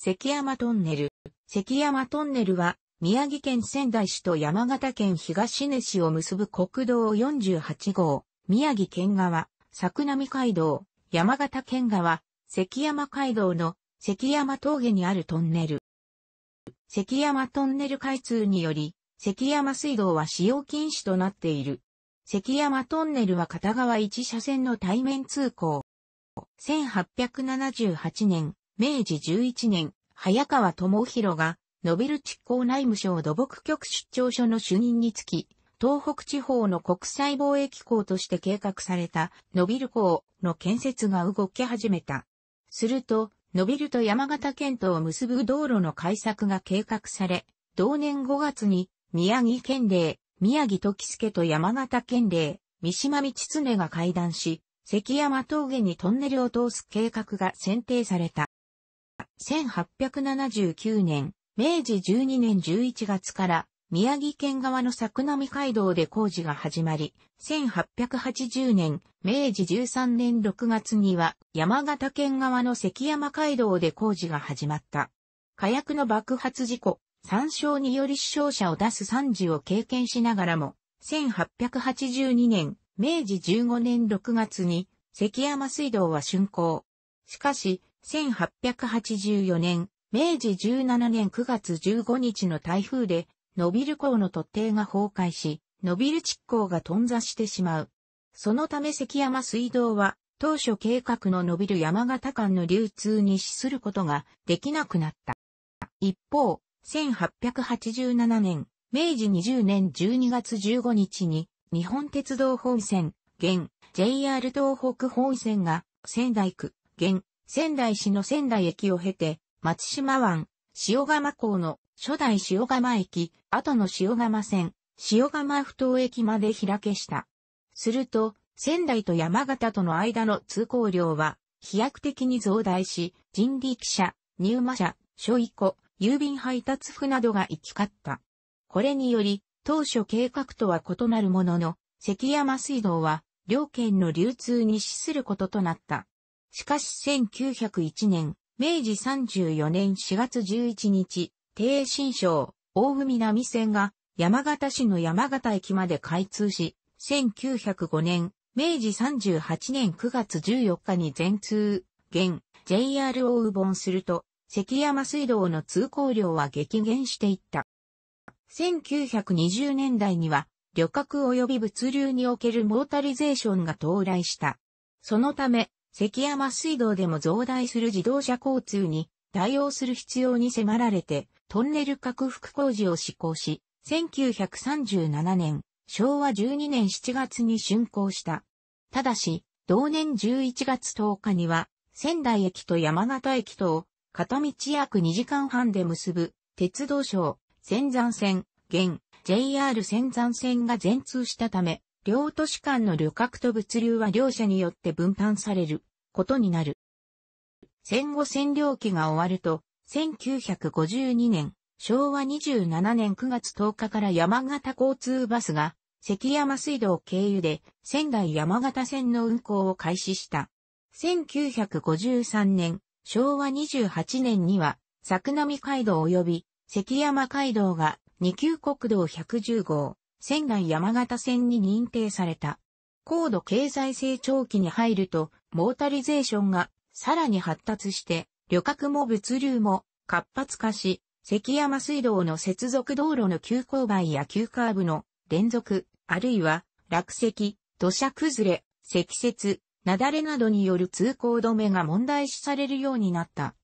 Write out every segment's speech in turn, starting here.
関山トンネル。関山トンネルは、宮城県仙台市と山形県東根市を結ぶ国道48号、宮城県側、作並街道、山形県側、関山街道の関山峠にあるトンネル。関山トンネル開通により、関山水道は使用禁止となっている。関山トンネルは片側1車線の対面通行。1878年、明治11年、早川智弘が、ノビル地行内務省土木局出張所の主任につき、東北地方の国際貿易港として計画された、ノビル港の建設が動き始めた。すると、ノビルと山形県とを結ぶ道路の開削が計画され、同年5月に、宮城県令、宮城時助と山形県令、三島道常が会談し、関山峠にトンネルを通す計画が選定された。1879年、明治12年11月から宮城県側の作並街道で工事が始まり、1880年、明治13年6月には山形県側の関山街道で工事が始まった。火薬の爆発事故、参照により死傷者を出す惨事を経験しながらも、1882年、明治15年6月に関山水道は竣工。しかし、1884年、明治17年9月15日の台風で、ノビル港の突堤が崩壊し、ノビル地港が頓挫してしまう。そのため関山水道は、当初計画の伸びる山形間の流通に資することができなくなった。一方、1887年、明治20年12月15日に、日本鉄道本線、現、JR 東北本線が仙台区、現、仙台市の仙台駅を経て、松島湾、塩釜港の初代塩釜駅、後の塩釜線、塩釜不頭駅まで開けした。すると、仙台と山形との間の通行量は飛躍的に増大し、人力車、入馬車、書遺庫、郵便配達府などが行き交った。これにより、当初計画とは異なるものの、関山水道は、両県の流通に資することとなった。しかし1901年、明治34年4月11日、低新省、大海南線が山形市の山形駅まで開通し、1905年、明治38年9月14日に全通、現、JR を右盆すると、関山水道の通行量は激減していった。1920年代には、旅客及び物流におけるモータリゼーションが到来した。そのため、関山水道でも増大する自動車交通に対応する必要に迫られて、トンネル拡幅工事を施行し、1937年、昭和12年7月に竣工した。ただし、同年11月10日には、仙台駅と山形駅とを片道約2時間半で結ぶ鉄道省、仙山線、現 JR 仙山線が全通したため、両都市間の旅客と物流は両者によって分担されることになる。戦後占領期が終わると、1952年、昭和27年9月10日から山形交通バスが、関山水道経由で仙台山形線の運行を開始した。1953年、昭和28年には、作並街道及び関山街道が二級国道110号、仙台山形線に認定された。高度経済成長期に入ると、モータリゼーションがさらに発達して、旅客も物流も活発化し、関山水道の接続道路の急勾配や急カーブの連続、あるいは落石、土砂崩れ、積雪、雪崩などによる通行止めが問題視されるようになった。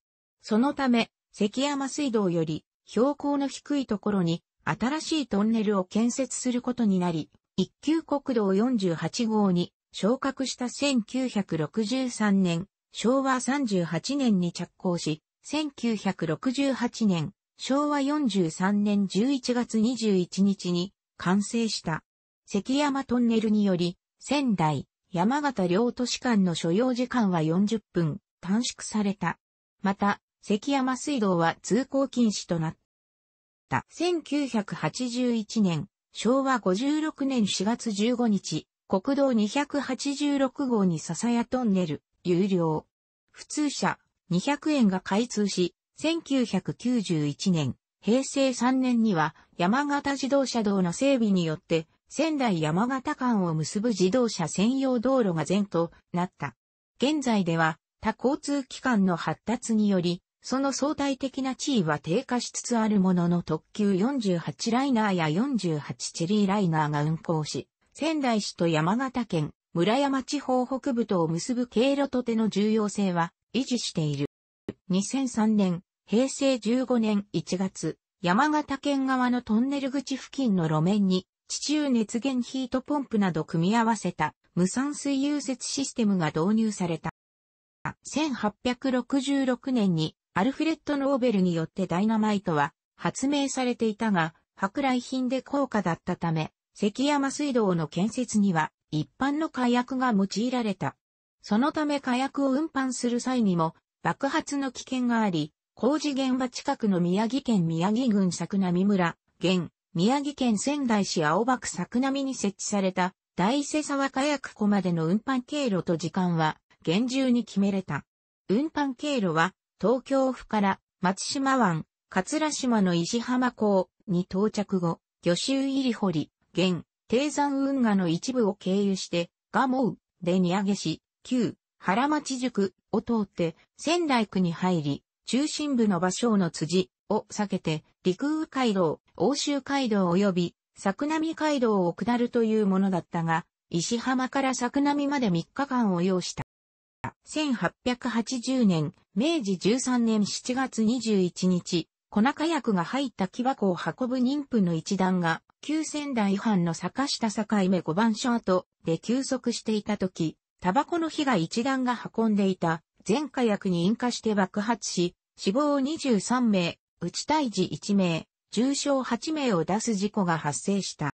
そのため、関山水道より標高の低いところに新しいトンネルを建設することになり、一級国道48号に昇格した1963年、昭和38年に着工し、1968年、昭和43年11月21日に完成した。関山トンネルにより、仙台、山形両都市間の所要時間は40分短縮された。また、関山水道は通行禁止となった。。1981年、昭和56年4月15日、国道286号に笹谷トンネル、有料。普通車、200円が開通し、1991年、平成3年には山形自動車道の整備によって、仙台山形間を結ぶ自動車専用道路が全となった。現在では、他交通機関の発達により、その相対的な地位は低下しつつあるものの特急48ライナーや48チェリーライナーが運行し、仙台市と山形県、村山地方北部とを結ぶ経路とての重要性は維持している。2003年、平成15年1月、山形県側のトンネル口付近の路面に地中熱源ヒートポンプなど組み合わせた無酸水融雪システムが導入された。1866年にアルフレッド・ノーベルによってダイナマイトは発明されていたが、舶来品で高価だったため、関山水道の建設には一般の火薬が用いられた。そのため火薬を運搬する際にも爆発の危険があり、工事現場近くの宮城県宮城郡作並村、現、宮城県仙台市青葉区作並に設置された大伊勢沢火薬庫までの運搬経路と時間は厳重に決めれた。運搬経路は東京府から松島湾、桂島の石浜港に到着後、魚州入り堀、現、低山運河の一部を経由して、蒲生で荷上げし、旧、原町宿を通って仙台区に入り、中心部の場所の辻を避けて、陸羽街道、欧州街道及び、作並街道を下るというものだったが、石浜から作並まで3日間を要した。1880年、明治13年7月21日、小中薬が入った木箱を運ぶ妊婦の一団が、旧仙台藩の坂下境目五番所跡で休息していた時、タバコの火が一団が運んでいた全火薬に引火して爆発し、死亡23名、打ち退治1名、重傷8名を出す事故が発生した。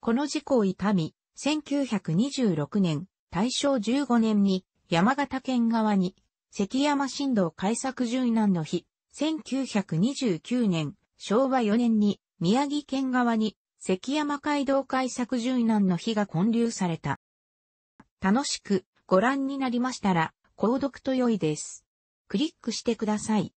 この事故を痛み、1926年、大正15年に山形県側に、関山新道開削位難の日、1929年、昭和4年に、宮城県側に、関山街道開削位難の日が混流された。楽しくご覧になりましたら、購読と良いです。クリックしてください。